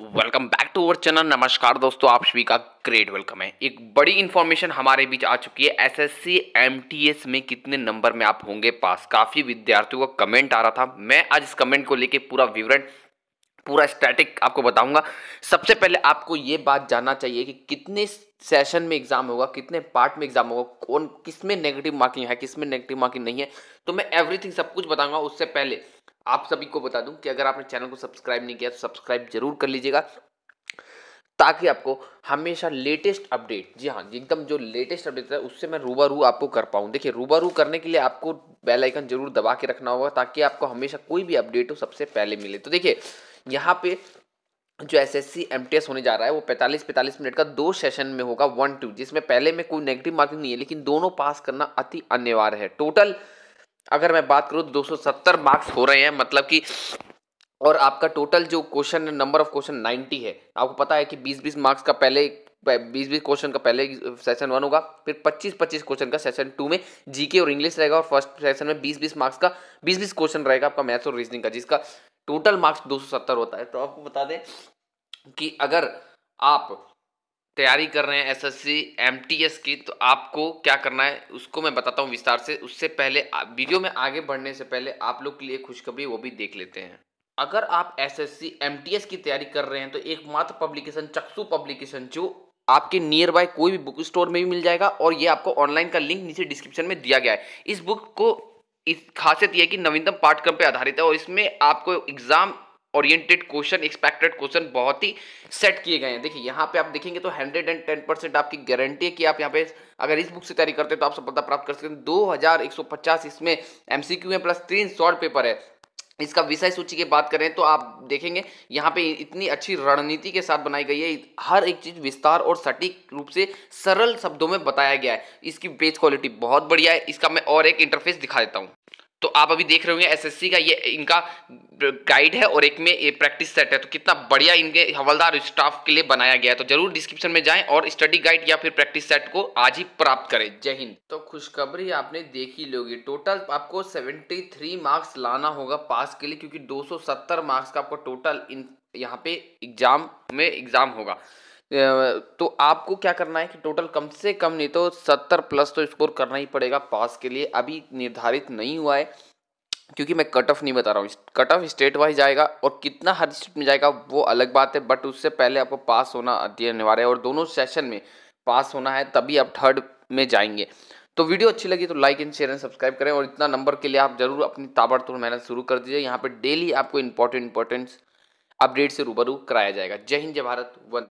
welcome back to our channel नमस्कार दोस्तों आप सभी का ग्रेट वेलकम है एक बड़ी इन्फॉर्मेशन हमारे बीच आ चुकी है एसएससी एमटीएस में कितने नंबर में आप होंगे पास काफ़ी विद्यार्थियों का कमेंट आ रहा था मैं आज इस कमेंट को लेके पूरा विवरण पूरा स्टैटिक आपको बताऊंगा सबसे पहले आपको ये बात जानना चाहिए कि कितने सेशन में एग्जाम होगा कितने पार्ट में एग्जाम होगा कौन किस में नेगेटिव मार्किंग है किसमें नेगेटिव मार्किंग नहीं है तो मैं एवरीथिंग सब कुछ बताऊंगा उससे पहले आप सभी को बता दूं कि अगर आपने चैनल को सब्सक्राइब नहीं किया तो सब्सक्राइब जरूर कर लीजिएगा ताकि आपको हमेशा लेटेस्ट अपडेट जी हाँ एकदम जो लेटेस्ट अपडेट है उससे मैं रूबरू आपको कर पाऊँ देखिए रूबरू करने के लिए आपको बेल आइकन जरूर दबा के रखना होगा ताकि आपको हमेशा कोई भी अपडेट हो सबसे पहले मिले तो देखिए यहाँ पे जो S S C M T S होने जा रहा है वो 45-45 मिनट का दो सेशन में होगा वन टू जिसमें पहले में कोई नेगेटिव मार्किंग नहीं है लेकिन दोनों पास करना अति अनिवार्य है टोटल अगर मैं बात करूँ तो मार्क्स हो रहे हैं मतलब कि और आपका टोटल जो क्वेश्चन नंबर ऑफ क्वेश्चन 90 है आपको पता है कि 20-20 मार्क्स का पहले बीस बीस क्वेश्चन का पहले सेशन वन होगा फिर पच्चीस पच्चीस क्वेश्चन का सेशन टू में जीके और इंग्लिश रहेगा और फर्स्ट सेशन में बीस बीस मार्क्स का बीस बीस क्वेश्चन रहेगा आपका मैथ्स और रीजनिंग का जिसका टोटल मार्क्स दो सौ सत्तर होता है तो आपको बता दें कि अगर आप तैयारी कर रहे हैं एसएससी एमटीएस की तो आपको क्या करना है उसको मैं बताता हूँ विस्तार से उससे पहले वीडियो में आगे बढ़ने से पहले आप लोग के लिए खुशखबरी वो भी देख लेते हैं अगर आप एसएससी एमटीएस की तैयारी कर रहे हैं तो एकमात्र पब्लिकेशन चक्सू पब्लिकेशन जो आपके नियर बाय कोई भी बुक स्टोर में भी मिल जाएगा और ये आपको ऑनलाइन का लिंक नीचे डिस्क्रिप्शन में दिया गया है इस बुक को इस खासियत यह है कि नवीनतम पाठ्यक्रम पर आधारित है और इसमें आपको exam oriented question expected question बहुत ही सेट किए गए हैं देखिए यहाँ पे आप देखेंगे तो हंड्रेड एंड टेन परसेंट आपकी गारंटी है कि आप यहाँ पे अगर इस बुक से तैयारी करते हैं तो आप सफलता प्राप्त कर सकते हैं दो हजार एक सौ पचास इसमें एमसीक्यू है प्लस तीन शॉर्ट पेपर है इसका विषय सूची की बात करें तो आप देखेंगे यहाँ पे इतनी अच्छी रणनीति के साथ बनाई गई है हर एक चीज़ विस्तार और सटीक रूप से सरल शब्दों में बताया गया है इसकी पेज क्वालिटी बहुत बढ़िया है इसका मैं और एक इंटरफेस दिखा देता हूँ तो आप अभी देख रहे होंगे एसएससी का ये इनका गाइड है और एक में ये प्रैक्टिस सेट है तो कितना बढ़िया इनके हवलदार स्टाफ के लिए बनाया गया है तो जरूर डिस्क्रिप्शन में जाएं और स्टडी गाइड या फिर प्रैक्टिस सेट को आज ही प्राप्त करें जय हिंद तो खुशखबरी आपने देखी लोगी टोटल आपको 73 मार्क्स लाना होगा पास के लिए क्योंकि 270 मार्क्स का आपको टोटल इन यहाँ पे एग्जाम में एग्जाम होगा तो आपको क्या करना है कि टोटल कम से कम नहीं तो सत्तर प्लस तो स्कोर करना ही पड़ेगा पास के लिए अभी निर्धारित नहीं हुआ है क्योंकि मैं कट ऑफ नहीं बता रहा हूँ कट ऑफ स्टेट वाइज जाएगा और कितना हर स्टेट में जाएगा वो अलग बात है बट उससे पहले आपको पास होना अति अनिवार्य है और दोनों सेशन में पास होना है तभी आप थर्ड में जाएंगे तो वीडियो अच्छी लगी तो like and share and subscribe करें और इतना नंबर के लिए आप जरूर अपनी ताबड़तोड़ मेहनत शुरू कर दीजिए यहाँ पर डेली आपको इंपॉर्टेंट इंपॉर्टेंट अपडेट से रूबरू कराया जाएगा जय हिंद जय भारत वन